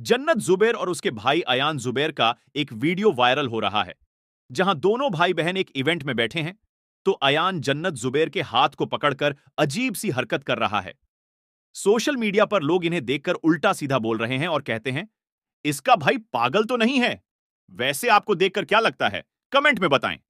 जन्नत जुबैर और उसके भाई अयान जुबैर का एक वीडियो वायरल हो रहा है जहां दोनों भाई बहन एक इवेंट में बैठे हैं तो अयान जन्नत जुबैर के हाथ को पकड़कर अजीब सी हरकत कर रहा है सोशल मीडिया पर लोग इन्हें देखकर उल्टा सीधा बोल रहे हैं और कहते हैं इसका भाई पागल तो नहीं है वैसे आपको देखकर क्या लगता है कमेंट में बताएं